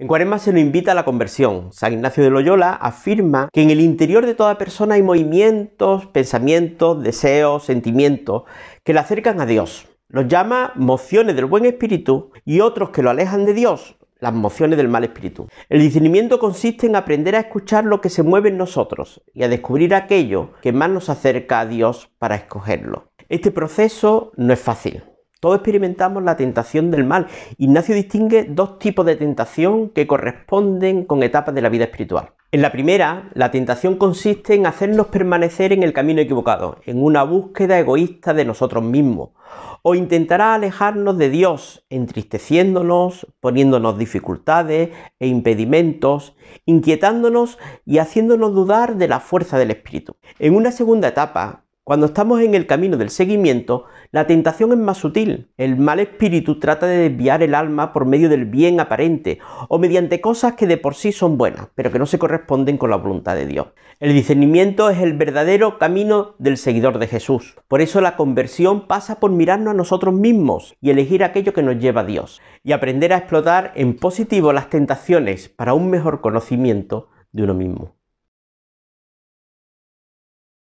En Cuaresma se nos invita a la conversión. San Ignacio de Loyola afirma que en el interior de toda persona hay movimientos, pensamientos, deseos, sentimientos que la acercan a Dios. Los llama mociones del buen espíritu y otros que lo alejan de Dios, las mociones del mal espíritu. El discernimiento consiste en aprender a escuchar lo que se mueve en nosotros y a descubrir aquello que más nos acerca a Dios para escogerlo. Este proceso no es fácil. Todos experimentamos la tentación del mal. Ignacio distingue dos tipos de tentación que corresponden con etapas de la vida espiritual. En la primera, la tentación consiste en hacernos permanecer en el camino equivocado, en una búsqueda egoísta de nosotros mismos, o intentará alejarnos de Dios, entristeciéndonos, poniéndonos dificultades e impedimentos, inquietándonos y haciéndonos dudar de la fuerza del Espíritu. En una segunda etapa, cuando estamos en el camino del seguimiento, la tentación es más sutil. El mal espíritu trata de desviar el alma por medio del bien aparente o mediante cosas que de por sí son buenas, pero que no se corresponden con la voluntad de Dios. El discernimiento es el verdadero camino del seguidor de Jesús. Por eso la conversión pasa por mirarnos a nosotros mismos y elegir aquello que nos lleva a Dios y aprender a explotar en positivo las tentaciones para un mejor conocimiento de uno mismo.